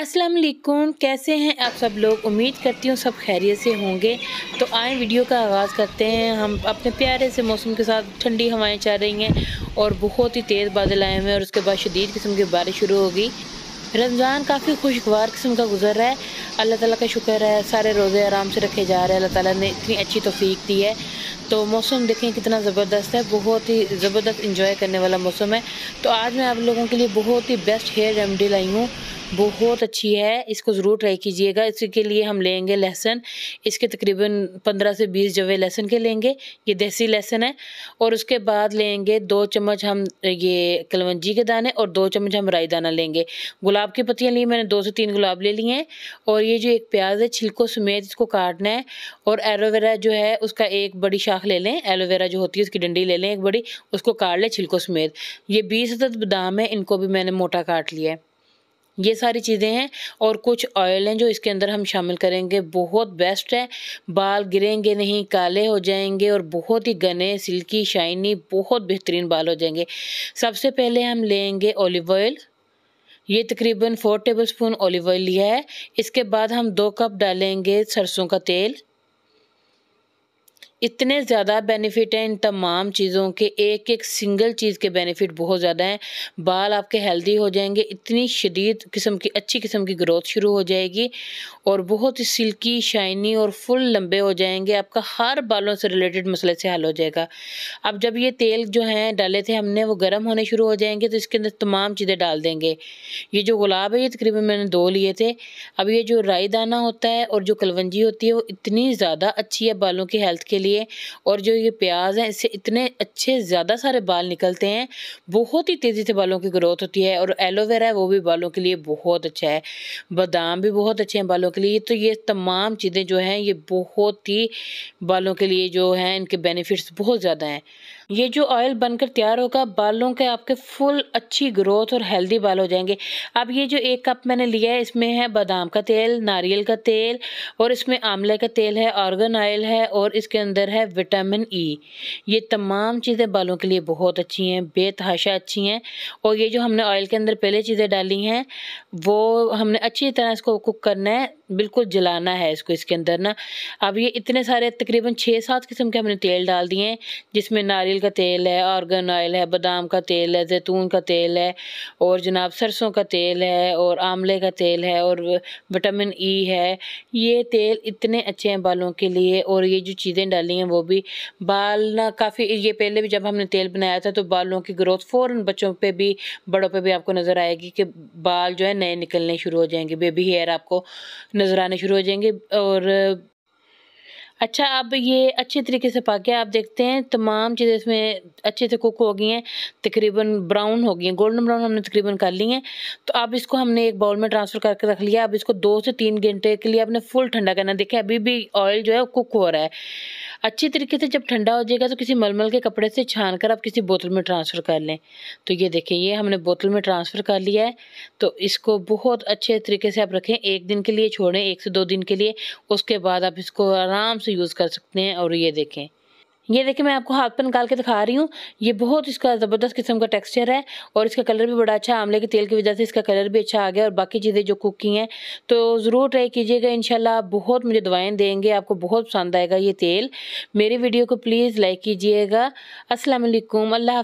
अस्सलाम वालेकुम कैसे हैं आप सब लोग उम्मीद करती हूँ सब खैरियत से होंगे तो आए वीडियो का आगाज़ करते हैं हम अपने प्यारे से मौसम के साथ ठंडी हवाएं चल रही हैं और बहुत ही तेज़ बादल आए हुए हैं और उसके बाद शदीद किस्म की बारिश शुरू होगी रमज़ान काफ़ी खुशगवार किस्म का गुजर रहा है अल्लाह ताला का शुक्र है सारे रोज़े आराम से रखे जा रहे हैं अल्लाह ताला ने इतनी अच्छी तोफ़ीक दी है तो मौसम देखें कितना ज़बरदस्त है बहुत ही ज़बरदस्त इंजॉय करने वाला मौसम है तो आज मैं आप लोगों के लिए बहुत ही बेस्ट हेयर रेमडी लाई हूँ बहुत अच्छी है इसको ज़रूर ट्राई कीजिएगा इसके लिए हम लेंगे लहसन इसके तकरीबन पंद्रह से बीस जवे लहसन के लेंगे ये देसी लहसन है और उसके बाद लेंगे दो चम्मच हम ये कलवंजी के दाने और दो चम्मच हम राई दाना लेंगे गुलाब की पत्तियाँ ली मैंने दो से तीन गुलाब ले लिए हैं और ये जो एक प्याज है छिलको समेत इसको काटना है और एलोवेरा जो है उसका एक बड़ी शाख ले लें एलोवेरा जो होती है उसकी डंडी ले लें एक बड़ी उसको काट लें छिलको समेत ये बीस अदद बादाम है इनको भी मैंने मोटा काट लिया है ये सारी चीज़ें हैं और कुछ ऑयल हैं जो इसके अंदर हम शामिल करेंगे बहुत बेस्ट है बाल गिरेंगे नहीं काले हो जाएंगे और बहुत ही घने सिल्की शाइनी बहुत बेहतरीन बाल हो जाएंगे सबसे पहले हम लेंगे ऑलिव ऑयल ये तकरीबन four tablespoon olive oil लिया है इसके बाद हम दो कप डालेंगे सरसों का तेल इतने ज़्यादा बेनिफिट हैं इन तमाम चीज़ों के एक एक सिंगल चीज़ के बेनिफिट बहुत ज़्यादा हैं बाल आपके हेल्दी हो जाएंगे इतनी शदीद किस्म की अच्छी किस्म की ग्रोथ शुरू हो जाएगी और बहुत ही सिल्की शाइनी और फुल लंबे हो जाएंगे आपका हर बालों से रिलेटेड मसले से हल हो जाएगा अब जब ये तेल जो हैं डाले थे हमने वो गर्म होने शुरू हो जाएंगे तो इसके अंदर तमाम चीज़ें डाल देंगे ये जो गुलाब है ये तकरीबन मैंने दो लिए थे अब ये जो राई दाना होता है और जो कलवंजी होती है वो इतनी ज़्यादा अच्छी है बालों की हेल्थ के लिए चाहिए और जो ये प्याज है इससे इतने अच्छे ज़्यादा सारे बाल निकलते हैं बहुत ही तेज़ी से बालों की ग्रोथ होती है और एलोवेरा है वो भी बालों के लिए बहुत अच्छा है बादाम भी बहुत अच्छे हैं बालों के लिए तो ये तमाम चीज़ें जो हैं ये बहुत ही बालों के लिए जो हैं इनके बेनिफिट्स बहुत ज़्यादा हैं ये जो ऑयल बनकर तैयार होगा बालों के आपके फुल अच्छी ग्रोथ और हेल्दी बाल हो जाएंगे अब ये जो एक कप मैंने लिया है इसमें है बादाम का तेल नारियल का तेल और इसमें आमले का तेल है ऑर्गन ऑयल है और इसके अंदर है विटामिन ई e। ये तमाम चीज़ें बालों के लिए बहुत अच्छी हैं बेतहाशा अच्छी हैं और ये जो हमने ऑयल के अंदर पहले चीज़ें डाली हैं वो हमने अच्छी तरह इसको कुक करना है बिल्कुल जलाना है इसको इसके अंदर ना अब ये इतने सारे तकरीबन छः सात किस्म के हमने तेल डाल दिए हैं जिसमें नारियल का तेल है ऑर्गन ऑयल है बादाम का तेल है जैतून का तेल है और जनाब सरसों का तेल है और आमले का तेल है और विटामिन ई है ये तेल इतने अच्छे हैं बालों के लिए और ये जो चीज़ें डाली हैं वो भी बाल ना काफ़ी ये पहले भी जब हमने तेल बनाया था तो बालों की ग्रोथ फ़ौर बच्चों पर भी बड़ों पर भी आपको नज़र आएगी कि बाल जो है नए निकलने शुरू हो जाएंगे बेबी हेयर आपको नज़र आने शुरू हो जाएंगे और अच्छा अब ये अच्छे तरीके से पक गया आप देखते हैं तमाम चीज़ें इसमें अच्छे से कुक हो गई हैं तकरीबन ब्राउन हो गई हैं गोल्डन ब्राउन हमने तकरीबन कर ली हैं तो अब इसको हमने एक बाउल में ट्रांसफ़र करके रख लिया अब इसको दो से तीन घंटे के लिए आपने फुल ठंडा करना देखिए अभी भी ऑयल जो है कुक हो रहा है अच्छी तरीके से जब ठंडा हो जाएगा तो किसी मलमल के कपड़े से छान कर आप किसी बोतल में ट्रांसफ़र कर लें तो ये देखें ये हमने बोतल में ट्रांसफ़र कर लिया है तो इसको बहुत अच्छे तरीके से आप रखें एक दिन के लिए छोड़ें एक से दो दिन के लिए उसके बाद आप इसको आराम से यूज़ कर सकते हैं और ये देखें ये देखिए मैं आपको हाथ पर निकाल के दिखा रही हूँ ये बहुत इसका ज़बरदस्त किस्म का टेक्सचर है और इसका कलर भी बड़ा अच्छा आमले के तेल की वजह से इसका कलर भी अच्छा आ गया और बाकी चीज़ें जो कुक की हैं तो ज़रूर ट्राई कीजिएगा इनशाला बहुत मुझे दवाएँ देंगे आपको बहुत पसंद आएगा ये तेल मेरी वीडियो को प्लीज़ लाइक कीजिएगा असलकुम अल्लाह